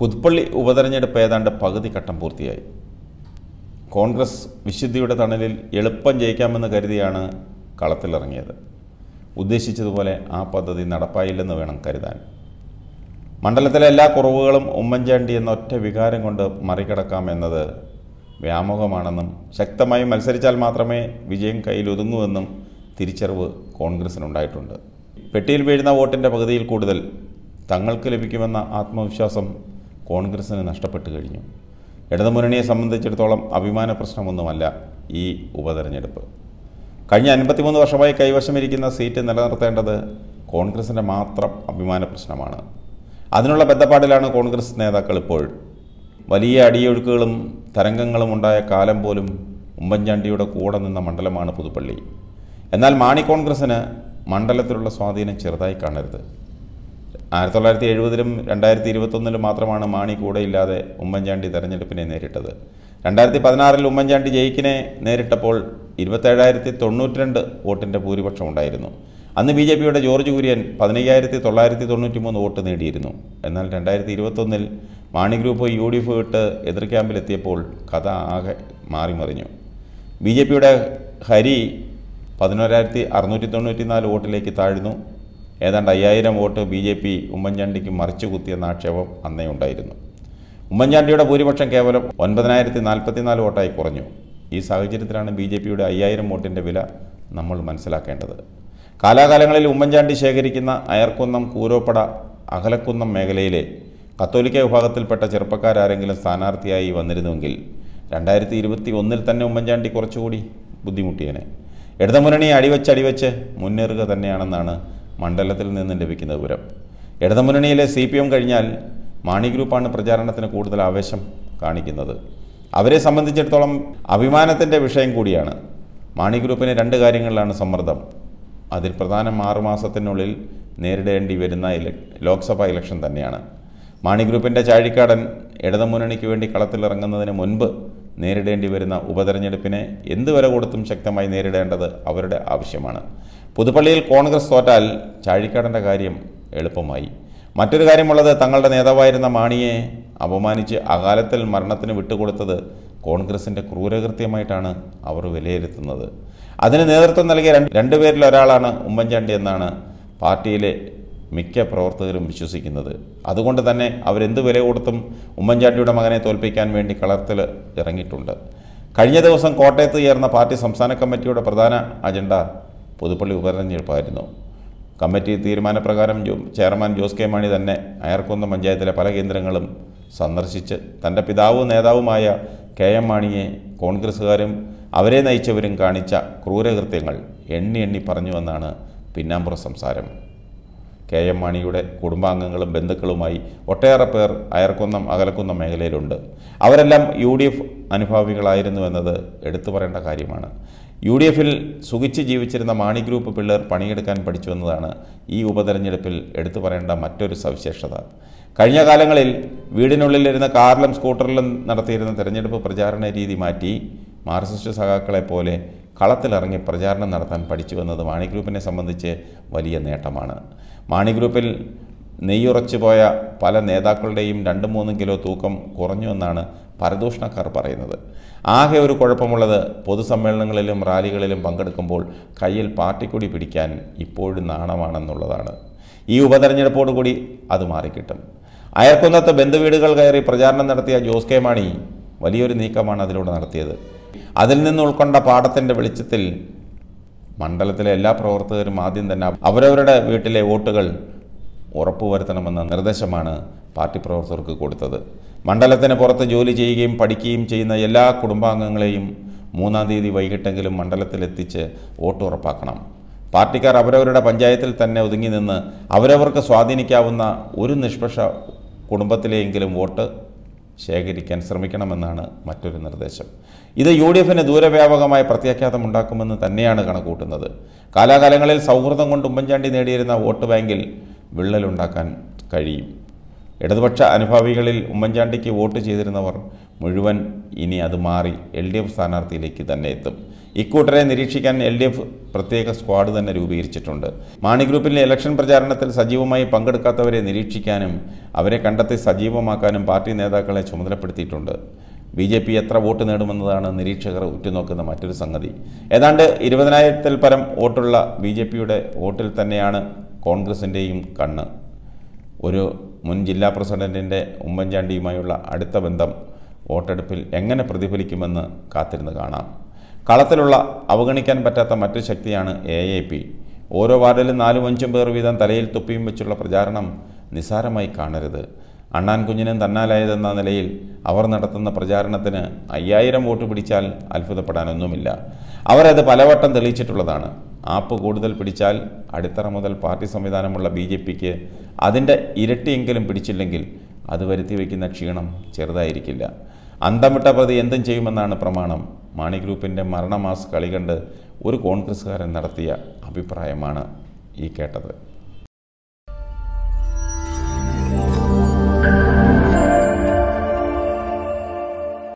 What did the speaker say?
പുതുപ്പള്ളി ഉപതെരഞ്ഞെടുപ്പ് ഏതാണ്ട് പകുതി ഘട്ടം പൂർത്തിയായി കോൺഗ്രസ് വിശുദ്ധിയുടെ തണലിൽ എളുപ്പം ജയിക്കാമെന്ന് കരുതിയാണ് കളത്തിലിറങ്ങിയത് ഉദ്ദേശിച്ചതുപോലെ ആ പദ്ധതി നടപ്പായില്ലെന്ന് വേണം കരുതാൻ മണ്ഡലത്തിലെ എല്ലാ കുറവുകളും ഉമ്മൻചാണ്ടി എന്ന ഒറ്റ വികാരം കൊണ്ട് എന്നത് വ്യാമോഹമാണെന്നും ശക്തമായി മത്സരിച്ചാൽ മാത്രമേ വിജയം കയ്യിലൊതുങ്ങുവെന്നും തിരിച്ചറിവ് കോൺഗ്രസിനുണ്ടായിട്ടുണ്ട് പെട്ടിയിൽ വീഴുന്ന വോട്ടിൻ്റെ പകുതിയിൽ കൂടുതൽ തങ്ങൾക്ക് ലഭിക്കുമെന്ന ആത്മവിശ്വാസം കോൺഗ്രസിന് നഷ്ടപ്പെട്ടു കഴിഞ്ഞു ഇടതുമുന്നണിയെ സംബന്ധിച്ചിടത്തോളം അഭിമാന പ്രശ്നമൊന്നുമല്ല ഈ ഉപതെരഞ്ഞെടുപ്പ് കഴിഞ്ഞ അൻപത്തിമൂന്ന് വർഷമായി കൈവശമിരിക്കുന്ന സീറ്റ് നിലനിർത്തേണ്ടത് കോൺഗ്രസിൻ്റെ മാത്രം അഭിമാന പ്രശ്നമാണ് അതിനുള്ള ബന്ധപ്പാടിലാണ് കോൺഗ്രസ് നേതാക്കൾ ഇപ്പോൾ വലിയ അടിയൊഴുക്കുകളും തരംഗങ്ങളും ഉണ്ടായ കാലം പോലും ഉമ്മൻചാണ്ടിയുടെ കൂടെ നിന്ന മണ്ഡലമാണ് പുതുപ്പള്ളി എന്നാൽ മാണി കോൺഗ്രസ്സിന് മണ്ഡലത്തിലുള്ള സ്വാധീനം ചെറുതായി കാണരുത് ആയിരത്തി തൊള്ളായിരത്തി എഴുപതിലും രണ്ടായിരത്തി ഇരുപത്തൊന്നിലും മാത്രമാണ് മാണി കൂടെയില്ലാതെ ഉമ്മൻചാണ്ടി തെരഞ്ഞെടുപ്പിനെ നേരിട്ടത് രണ്ടായിരത്തി പതിനാറിൽ ഉമ്മൻചാണ്ടി ജയിക്കിനെ നേരിട്ടപ്പോൾ ഇരുപത്തേഴായിരത്തി തൊണ്ണൂറ്റി രണ്ട് വോട്ടിൻ്റെ ഭൂരിപക്ഷം ഉണ്ടായിരുന്നു അന്ന് ബി ജെ പിയുടെ ജോർജ് കുര്യൻ പതിനയ്യായിരത്തി തൊള്ളായിരത്തി തൊണ്ണൂറ്റി മൂന്ന് വോട്ട് നേടിയിരുന്നു എന്നാൽ രണ്ടായിരത്തി ഇരുപത്തൊന്നിൽ Mani group U D F ഇട്ട് എതിർ ക്യാമ്പിലെത്തിയപ്പോൾ കഥ ആകെ മാറിമറിഞ്ഞു ബി ജെ പിയുടെ ഹരി പതിനോരായിരത്തി അറുന്നൂറ്റി തൊണ്ണൂറ്റി നാല് വോട്ടിലേക്ക് താഴ്ന്നു ഏതാണ്ട് അയ്യായിരം വോട്ട് ബി ജെ പി ഉമ്മൻചാണ്ടിക്ക് മറിച്ചു കുത്തിയെന്ന ആക്ഷേപം അന്നേ ഉണ്ടായിരുന്നു ഉമ്മൻചാണ്ടിയുടെ ഭൂരിപക്ഷം കേവലം ഒൻപതിനായിരത്തി നാൽപ്പത്തിനാല് വോട്ടായി കുറഞ്ഞു ഈ സാഹചര്യത്തിലാണ് ബി ജെ പിയുടെ അയ്യായിരം വോട്ടിൻ്റെ വില നമ്മൾ മനസ്സിലാക്കേണ്ടത് കാലാകാലങ്ങളിൽ ഉമ്മൻചാണ്ടി ശേഖരിക്കുന്ന അയർക്കുന്നം കൂരോപ്പട അകലക്കുന്നം മേഖലയിലെ കത്തോലിക്ക വിഭാഗത്തിൽപ്പെട്ട ചെറുപ്പക്കാരാരെങ്കിലും സ്ഥാനാർത്ഥിയായി വന്നിരുന്നുവെങ്കിൽ രണ്ടായിരത്തി ഇരുപത്തി ഒന്നിൽ തന്നെ ഉമ്മൻചാണ്ടി കുറച്ചുകൂടി ബുദ്ധിമുട്ടിയനെ ഇടതുമുന്നണിയെ അടിവെച്ച് അടിവെച്ച് മുന്നേറുക തന്നെയാണെന്നാണ് മണ്ഡലത്തിൽ നിന്നും ലഭിക്കുന്ന വിവരം ഇടതുമുന്നണിയിലെ സി പി എം കഴിഞ്ഞാൽ മാണി ഗ്രൂപ്പാണ് പ്രചാരണത്തിന് കൂടുതൽ ആവേശം കാണിക്കുന്നത് അവരെ സംബന്ധിച്ചിടത്തോളം അഭിമാനത്തിൻ്റെ വിഷയം കൂടിയാണ് മാണി ഗ്രൂപ്പിന് രണ്ട് കാര്യങ്ങളിലാണ് സമ്മർദ്ദം അതിൽ പ്രധാനം ആറുമാസത്തിനുള്ളിൽ നേരിടേണ്ടി വരുന്ന ലോക്സഭാ ഇലക്ഷൻ തന്നെയാണ് മാണി ഗ്രൂപ്പിൻ്റെ ചാഴിക്കാടൻ ഇടതുമുന്നണിക്ക് വേണ്ടി കളത്തിലിറങ്ങുന്നതിന് മുൻപ് നേരിടേണ്ടി വരുന്ന ഉപതെരഞ്ഞെടുപ്പിനെ എന്തുവരെ കൊടുത്തും ശക്തമായി നേരിടേണ്ടത് അവരുടെ ആവശ്യമാണ് പുതുപ്പള്ളിയിൽ കോൺഗ്രസ് തോറ്റാൽ ചാഴിക്കാടൻ്റെ കാര്യം എളുപ്പമായി മറ്റൊരു കാര്യമുള്ളത് തങ്ങളുടെ നേതാവായിരുന്ന മാണിയെ അപമാനിച്ച് അകാലത്തിൽ മരണത്തിന് വിട്ടുകൊടുത്തത് കോൺഗ്രസിൻ്റെ ക്രൂരകൃത്യമായിട്ടാണ് അവർ വിലയിരുത്തുന്നത് അതിന് നേതൃത്വം നൽകിയ രണ്ട് രണ്ടുപേരിൽ ഒരാളാണ് ഉമ്മൻചാണ്ടി എന്നാണ് പാർട്ടിയിലെ മിക്ക പ്രവർത്തകരും വിശ്വസിക്കുന്നത് അതുകൊണ്ട് തന്നെ അവരെന്ത് വില കൊടുത്തും ഉമ്മൻചാണ്ടിയുടെ മകനെ തോൽപ്പിക്കാൻ വേണ്ടി കളത്തിൽ ഇറങ്ങിയിട്ടുണ്ട് കഴിഞ്ഞ ദിവസം കോട്ടയത്ത് ചേർന്ന പാർട്ടി സംസ്ഥാന കമ്മിറ്റിയുടെ പ്രധാന അജണ്ട പുതുപ്പള്ളി ഉപതെരഞ്ഞെടുപ്പായിരുന്നു കമ്മിറ്റി തീരുമാനപ്രകാരം ചെയർമാൻ ജോസ് കെ മാണി തന്നെ അയർക്കുന്ന പഞ്ചായത്തിലെ പല കേന്ദ്രങ്ങളും സന്ദർശിച്ച് തൻ്റെ പിതാവും നേതാവുമായ കെ എം മാണിയെ കോൺഗ്രസ്സുകാരും അവരെ നയിച്ചവരും കാണിച്ച ക്രൂരകൃത്യങ്ങൾ എണ്ണി എണ്ണി പറഞ്ഞു എന്നാണ് പിന്നാമ്പുറ സംസാരം കെ എം മാണിയുടെ കുടുംബാംഗങ്ങളും ബന്ധുക്കളുമായി ഒട്ടേറെ പേർ അയർക്കുന്നം അകലക്കുന്നം മേഖലയിലുണ്ട് അവരെല്ലാം യു ഡി എഫ് അനുഭാവികളായിരുന്നു എന്നത് എടുത്തു പറയേണ്ട കാര്യമാണ് യു ഡി എഫിൽ സുഖിച്ച് ജീവിച്ചിരുന്ന മാണി ഗ്രൂപ്പ് പിള്ളേർ പണിയെടുക്കാൻ പഠിച്ചുവെന്നതാണ് ഈ ഉപതെരഞ്ഞെടുപ്പിൽ എടുത്തു പറയേണ്ട മറ്റൊരു സവിശേഷത കഴിഞ്ഞ കാലങ്ങളിൽ വീടിനുള്ളിലിരുന്ന കാറിലും സ്കൂട്ടറിലും നടത്തിയിരുന്ന തെരഞ്ഞെടുപ്പ് പ്രചാരണ രീതി മാറ്റി സഖാക്കളെ പോലെ കളത്തിലിറങ്ങി പ്രചാരണം നടത്താൻ പഠിച്ചു വന്നത് മാണി ഗ്രൂപ്പിനെ സംബന്ധിച്ച് വലിയ നേട്ടമാണ് മാണി ഗ്രൂപ്പിൽ നെയ്യുറച്ചു പോയ പല നേതാക്കളുടെയും രണ്ട് മൂന്ന് കിലോ തൂക്കം കുറഞ്ഞു എന്നാണ് പരദൂഷണക്കാർ പറയുന്നത് ആകെ ഒരു കുഴപ്പമുള്ളത് പൊതുസമ്മേളനങ്ങളിലും റാലികളിലും പങ്കെടുക്കുമ്പോൾ കയ്യിൽ പാർട്ടിക്കൊടി പിടിക്കാൻ ഇപ്പോഴും നാണമാണെന്നുള്ളതാണ് ഈ ഉപതെരഞ്ഞെടുപ്പോടുകൂടി അത് മാറിക്കിട്ടും അയർക്കുന്നത്തെ ബന്ധുവീടുകൾ കയറി പ്രചാരണം നടത്തിയ ജോസ് കെ മാണി വലിയൊരു നീക്കമാണ് അതിലൂടെ നടത്തിയത് അതിൽ നിന്ന് ഉൾക്കൊണ്ട പാഠത്തിൻ്റെ വെളിച്ചത്തിൽ മണ്ഡലത്തിലെ എല്ലാ പ്രവർത്തകരും ആദ്യം തന്നെ അവരവരുടെ വീട്ടിലെ വോട്ടുകൾ ഉറപ്പുവരുത്തണമെന്ന നിർദ്ദേശമാണ് പാർട്ടി പ്രവർത്തകർക്ക് കൊടുത്തത് മണ്ഡലത്തിന് പുറത്ത് ജോലി ചെയ്യുകയും പഠിക്കുകയും ചെയ്യുന്ന എല്ലാ കുടുംബാംഗങ്ങളെയും മൂന്നാം തീയതി വൈകിട്ടെങ്കിലും മണ്ഡലത്തിലെത്തിച്ച് വോട്ട് ഉറപ്പാക്കണം പാർട്ടിക്കാർ അവരവരുടെ പഞ്ചായത്തിൽ തന്നെ ഒതുങ്ങി നിന്ന് അവരവർക്ക് സ്വാധീനിക്കാവുന്ന ഒരു നിഷ്പക്ഷ കുടുംബത്തിലെയെങ്കിലും വോട്ട് ശേഖരിക്കാൻ ശ്രമിക്കണമെന്നാണ് മറ്റൊരു നിർദ്ദേശം ഇത് യു ഡി എഫിന് ദൂരവ്യാപകമായ ഉണ്ടാക്കുമെന്ന് തന്നെയാണ് കണക്കൂട്ടുന്നത് കാലാകാലങ്ങളിൽ സൗഹൃദം കൊണ്ട് ഉമ്മൻചാണ്ടി നേടിയിരുന്ന വോട്ട് ബാങ്കിൽ വിള്ളലുണ്ടാക്കാൻ കഴിയും ഇടതുപക്ഷ അനുഭാവികളിൽ ഉമ്മൻചാണ്ടിക്ക് വോട്ട് ചെയ്തിരുന്നവർ മുഴുവൻ ഇനി അത് മാറി എൽ ഡി എഫ് സ്ഥാനാർത്ഥിയിലേക്ക് തന്നെ എത്തും ഇക്കൂട്ടരെ നിരീക്ഷിക്കാൻ എൽ ഡി എഫ് പ്രത്യേക സ്ക്വാഡ് തന്നെ രൂപീകരിച്ചിട്ടുണ്ട് മാണി ഗ്രൂപ്പിലെ ഇലക്ഷൻ പ്രചാരണത്തിൽ സജീവമായി പങ്കെടുക്കാത്തവരെ നിരീക്ഷിക്കാനും അവരെ കണ്ടെത്തി സജീവമാക്കാനും പാർട്ടി നേതാക്കളെ ചുമതലപ്പെടുത്തിയിട്ടുണ്ട് ബി ജെ പി എത്ര വോട്ട് നേടുമെന്നതാണ് നിരീക്ഷകർ ഉറ്റുനോക്കുന്ന മറ്റൊരു സംഗതി ഏതാണ്ട് ഇരുപതിനായിരത്തിൽ പരം വോട്ടുള്ള ബി ജെ പിയുടെ വോട്ടിൽ തന്നെയാണ് കോൺഗ്രസിൻ്റെയും കണ്ണ് ഒരു മുൻ ജില്ലാ പ്രസിഡന്റിൻ്റെ ഉമ്മൻചാണ്ടിയുമായുള്ള അടുത്ത ബന്ധം വോട്ടെടുപ്പിൽ എങ്ങനെ പ്രതിഫലിക്കുമെന്ന് കാത്തിരുന്ന് കാണാം കളത്തിലുള്ള അവഗണിക്കാൻ പറ്റാത്ത മറ്റൊരു ശക്തിയാണ് എ എ പി ഓരോ വാർഡിലും നാലും അഞ്ചും പേർ വീതം തലയിൽ തുപ്പിയും വെച്ചുള്ള പ്രചാരണം നിസ്സാരമായി കാണരുത് അണ്ണാൻ കുഞ്ഞിനും തന്നാലായതെന്ന നിലയിൽ അവർ നടത്തുന്ന പ്രചാരണത്തിന് അയ്യായിരം വോട്ട് പിടിച്ചാൽ അത്ഭുതപ്പെടാനൊന്നുമില്ല അവരത് പലവട്ടം തെളിയിച്ചിട്ടുള്ളതാണ് ആപ്പ് കൂടുതൽ പിടിച്ചാൽ അടിത്തറ മുതൽ പാർട്ടി സംവിധാനമുള്ള ബി ജെ പിക്ക് അതിൻ്റെ ഇരട്ടിയെങ്കിലും പിടിച്ചില്ലെങ്കിൽ അത് വരുത്തി വയ്ക്കുന്ന ക്ഷീണം ചെറുതായിരിക്കില്ല അന്തമിട്ട പ്രതി എന്തും ചെയ്യുമെന്നാണ് പ്രമാണം മാണി ഗ്രൂപ്പിൻ്റെ മരണമാസ് കളി കണ്ട് ഒരു കോൺഗ്രസ്സുകാരൻ നടത്തിയ അഭിപ്രായമാണ് ഈ കേട്ടത്